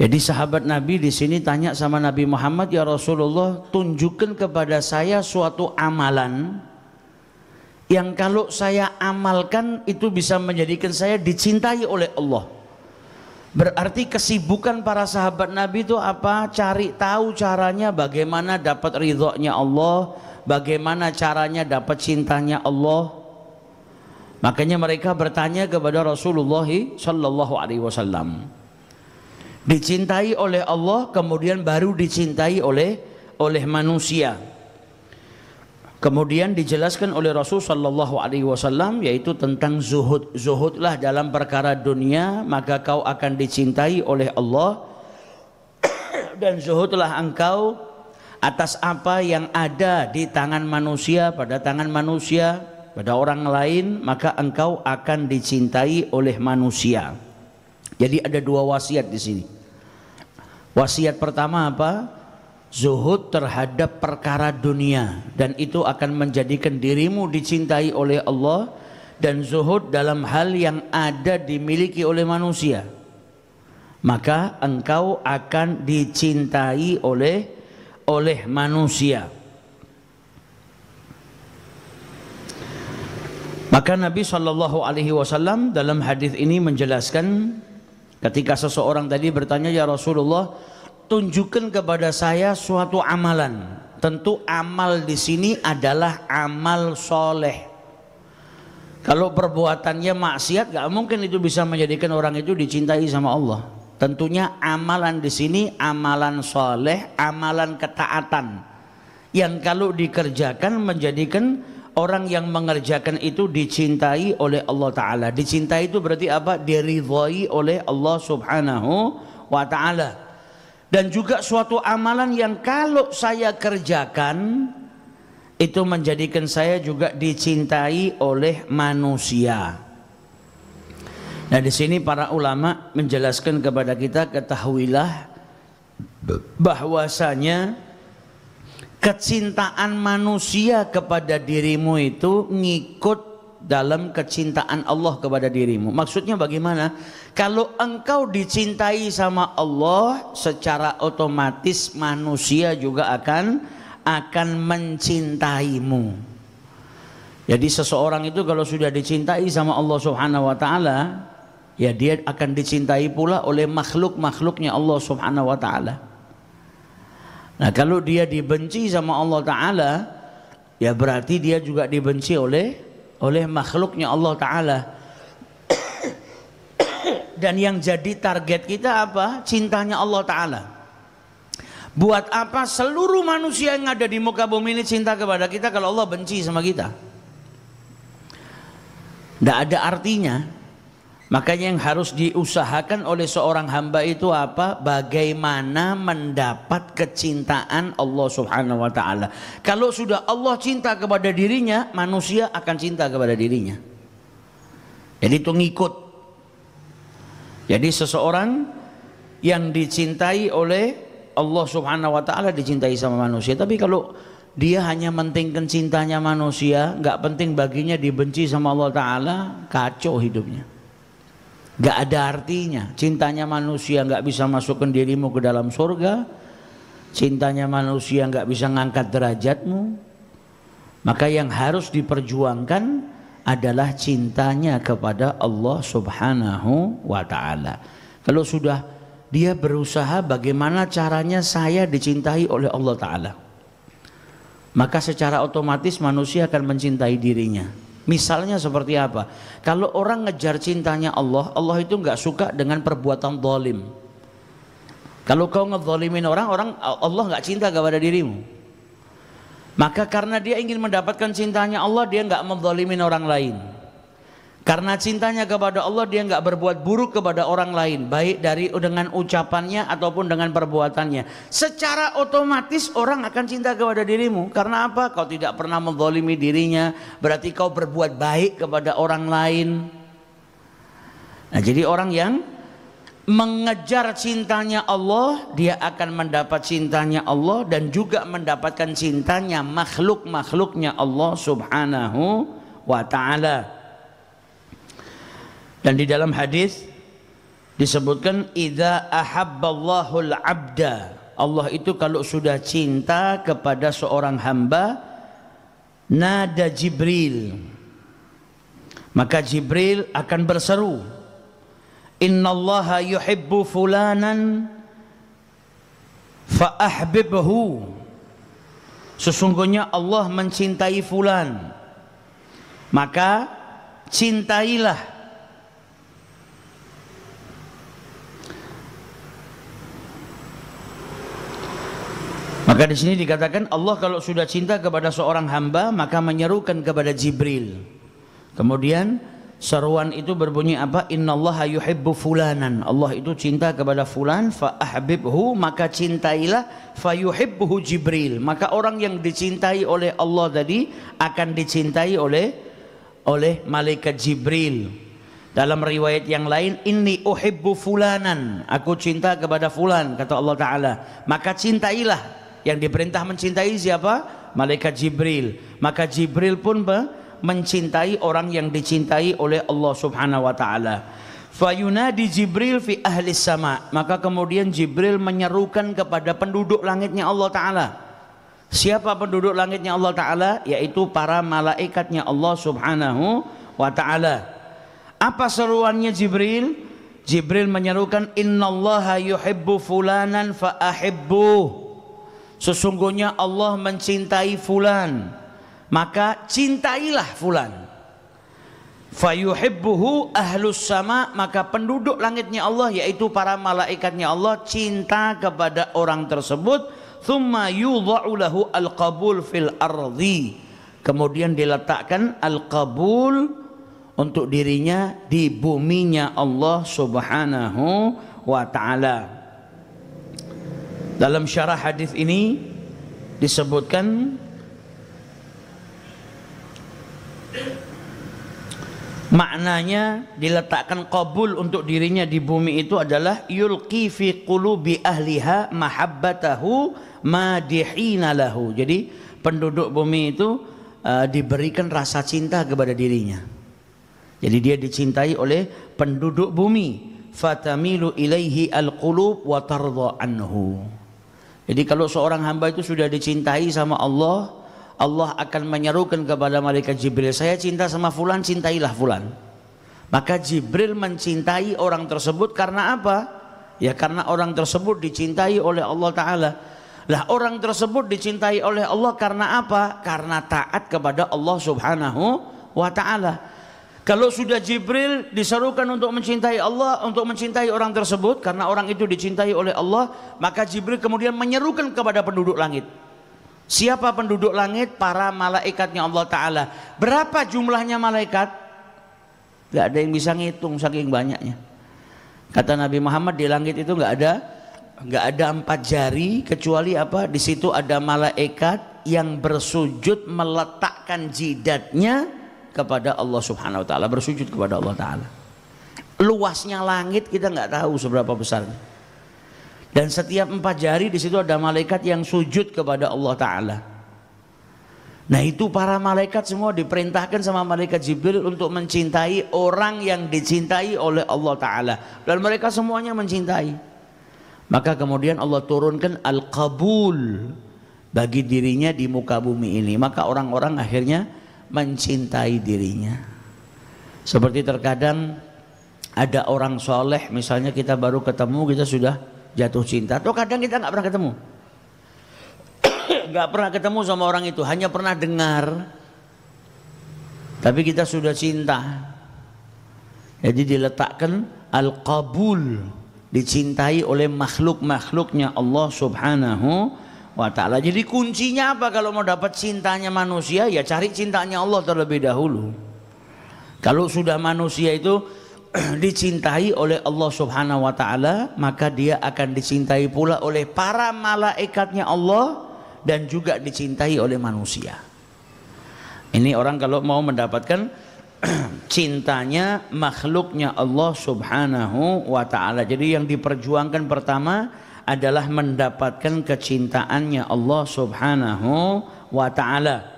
Jadi sahabat Nabi di sini tanya sama Nabi Muhammad, "Ya Rasulullah, tunjukkan kepada saya suatu amalan yang kalau saya amalkan itu bisa menjadikan saya dicintai oleh Allah." Berarti kesibukan para sahabat Nabi itu apa? Cari tahu caranya bagaimana dapat ridhonya Allah, bagaimana caranya dapat cintanya Allah. Makanya mereka bertanya kepada Rasulullah Shallallahu Alaihi Wasallam dicintai oleh Allah kemudian baru dicintai oleh oleh manusia kemudian dijelaskan oleh Rasulullah sallallahu alaihi wasallam yaitu tentang zuhud zuhudlah dalam perkara dunia maka kau akan dicintai oleh Allah dan zuhudlah engkau atas apa yang ada di tangan manusia pada tangan manusia pada orang lain maka engkau akan dicintai oleh manusia jadi ada dua wasiat di sini Wasiat pertama apa? Zuhud terhadap perkara dunia dan itu akan menjadikan dirimu dicintai oleh Allah dan zuhud dalam hal yang ada dimiliki oleh manusia. Maka engkau akan dicintai oleh oleh manusia. Maka Nabi Shallallahu Alaihi Wasallam dalam hadis ini menjelaskan Ketika seseorang tadi bertanya, "Ya Rasulullah, tunjukkan kepada saya suatu amalan." Tentu amal di sini adalah amal soleh. Kalau perbuatannya maksiat, gak mungkin itu bisa menjadikan orang itu dicintai sama Allah. Tentunya amalan di sini amalan soleh, amalan ketaatan yang kalau dikerjakan menjadikan orang yang mengerjakan itu dicintai oleh Allah Ta'ala dicintai itu berarti apa? diridhai oleh Allah Subhanahu wa Ta'ala dan juga suatu amalan yang kalau saya kerjakan itu menjadikan saya juga dicintai oleh manusia. Nah, di sini para ulama menjelaskan kepada kita ketahuilah bahwasanya kecintaan manusia kepada dirimu itu ngikut dalam kecintaan Allah kepada dirimu. Maksudnya bagaimana? Kalau engkau dicintai sama Allah, secara otomatis manusia juga akan akan mencintaimu. Jadi seseorang itu kalau sudah dicintai sama Allah Subhanahu wa taala, ya dia akan dicintai pula oleh makhluk-makhluknya Allah Subhanahu wa taala. Nah kalau dia dibenci sama Allah Ta'ala ya berarti dia juga dibenci oleh oleh makhluknya Allah Ta'ala dan yang jadi target kita apa? Cintanya Allah Ta'ala Buat apa seluruh manusia yang ada di muka bumi ini cinta kepada kita kalau Allah benci sama kita? Tidak ada artinya Makanya yang harus diusahakan oleh seorang hamba itu apa? Bagaimana mendapat kecintaan Allah Subhanahu wa taala. Kalau sudah Allah cinta kepada dirinya, manusia akan cinta kepada dirinya. Jadi itu ngikut. Jadi seseorang yang dicintai oleh Allah Subhanahu wa taala dicintai sama manusia. Tapi kalau dia hanya mentingkan cintanya manusia, nggak penting baginya dibenci sama Allah taala, kacau hidupnya. Gak ada artinya. Cintanya manusia gak bisa masukkan dirimu ke dalam surga. Cintanya manusia gak bisa ngangkat derajatmu. Maka yang harus diperjuangkan adalah cintanya kepada Allah subhanahu wa ta'ala. Kalau sudah dia berusaha bagaimana caranya saya dicintai oleh Allah ta'ala. Maka secara otomatis manusia akan mencintai dirinya. Misalnya seperti apa? Kalau orang ngejar cintanya Allah, Allah itu nggak suka dengan perbuatan zalim. Kalau kau ngezalimin orang, orang Allah nggak cinta kepada dirimu. Maka karena dia ingin mendapatkan cintanya Allah, dia nggak menzalimin orang lain. Karena cintanya kepada Allah dia nggak berbuat buruk kepada orang lain, baik dari dengan ucapannya ataupun dengan perbuatannya. Secara otomatis orang akan cinta kepada dirimu. Karena apa? Kau tidak pernah menzolimi dirinya, berarti kau berbuat baik kepada orang lain. Nah, jadi orang yang mengejar cintanya Allah, dia akan mendapat cintanya Allah dan juga mendapatkan cintanya makhluk-makhluknya Allah Subhanahu wa taala. Dan di dalam hadis disebutkan idza ahabballahu abda Allah itu kalau sudah cinta kepada seorang hamba nada Jibril maka Jibril akan berseru innallaha yuhibbu fulanan fa ahbibhu sesungguhnya Allah mencintai fulan maka cintailah Maka di sini dikatakan Allah kalau sudah cinta kepada seorang hamba maka menyerukan kepada Jibril. Kemudian seruan itu berbunyi apa? Innallaha yuhibbu fulanan. Allah itu cinta kepada fulan fa ahbibhu maka cintailah fa yuhibbuhu Jibril. Maka orang yang dicintai oleh Allah tadi akan dicintai oleh oleh malaikat Jibril. Dalam riwayat yang lain, ini uhibbu fulanan. Aku cinta kepada fulan, kata Allah Ta'ala. Maka cintailah yang diperintah mencintai siapa? Malaikat Jibril. Maka Jibril pun mencintai orang yang dicintai oleh Allah Subhanahu wa taala. Fayunadi Jibril fi ahli sama. Maka kemudian Jibril menyerukan kepada penduduk langitnya Allah taala. Siapa penduduk langitnya Allah taala? Yaitu para malaikatnya Allah Subhanahu wa taala. Apa seruannya Jibril? Jibril menyerukan innallaha yuhibbu fulanan fa sesungguhnya Allah mencintai fulan maka cintailah fulan fayuhibbuhu ahlus sama maka penduduk langitnya Allah yaitu para malaikatnya Allah cinta kepada orang tersebut thumma yudha'u lahu al-qabul fil ardi kemudian diletakkan al-qabul untuk dirinya di buminya Allah subhanahu wa ta'ala dalam syarah hadis ini disebutkan maknanya diletakkan qabul untuk dirinya di bumi itu adalah yulqi fi qulubi ahliha mahabbatahu madihina lahu. Jadi penduduk bumi itu uh, diberikan rasa cinta kepada dirinya. Jadi dia dicintai oleh penduduk bumi. Fatamilu ilaihi alqulub wa tardha anhu. Jadi kalau seorang hamba itu sudah dicintai sama Allah, Allah akan menyerukan kepada malaikat Jibril, saya cinta sama fulan, cintailah fulan. Maka Jibril mencintai orang tersebut karena apa? Ya karena orang tersebut dicintai oleh Allah Ta'ala. Lah orang tersebut dicintai oleh Allah karena apa? Karena taat kepada Allah Subhanahu wa Ta'ala. Kalau sudah Jibril diserukan untuk mencintai Allah, untuk mencintai orang tersebut karena orang itu dicintai oleh Allah, maka Jibril kemudian menyerukan kepada penduduk langit. Siapa penduduk langit? Para malaikatnya Allah taala. Berapa jumlahnya malaikat? Gak ada yang bisa ngitung saking banyaknya. Kata Nabi Muhammad di langit itu gak ada gak ada empat jari kecuali apa? Di situ ada malaikat yang bersujud meletakkan jidatnya kepada Allah Subhanahu wa taala, bersujud kepada Allah taala. Luasnya langit kita nggak tahu seberapa besarnya. Dan setiap empat jari di situ ada malaikat yang sujud kepada Allah taala. Nah, itu para malaikat semua diperintahkan sama malaikat Jibril untuk mencintai orang yang dicintai oleh Allah taala dan mereka semuanya mencintai. Maka kemudian Allah turunkan al-qabul bagi dirinya di muka bumi ini. Maka orang-orang akhirnya mencintai dirinya. Seperti terkadang ada orang soleh, misalnya kita baru ketemu, kita sudah jatuh cinta. Atau kadang kita nggak pernah ketemu, nggak pernah ketemu sama orang itu, hanya pernah dengar. Tapi kita sudah cinta. Jadi diletakkan al kabul dicintai oleh makhluk-makhluknya Allah Subhanahu wa taala. Jadi kuncinya apa kalau mau dapat cintanya manusia ya cari cintanya Allah terlebih dahulu. Kalau sudah manusia itu dicintai oleh Allah Subhanahu wa taala, maka dia akan dicintai pula oleh para malaikatnya Allah dan juga dicintai oleh manusia. Ini orang kalau mau mendapatkan cintanya makhluknya Allah Subhanahu wa taala. Jadi yang diperjuangkan pertama adalah mendapatkan kecintaannya Allah Subhanahu wa taala.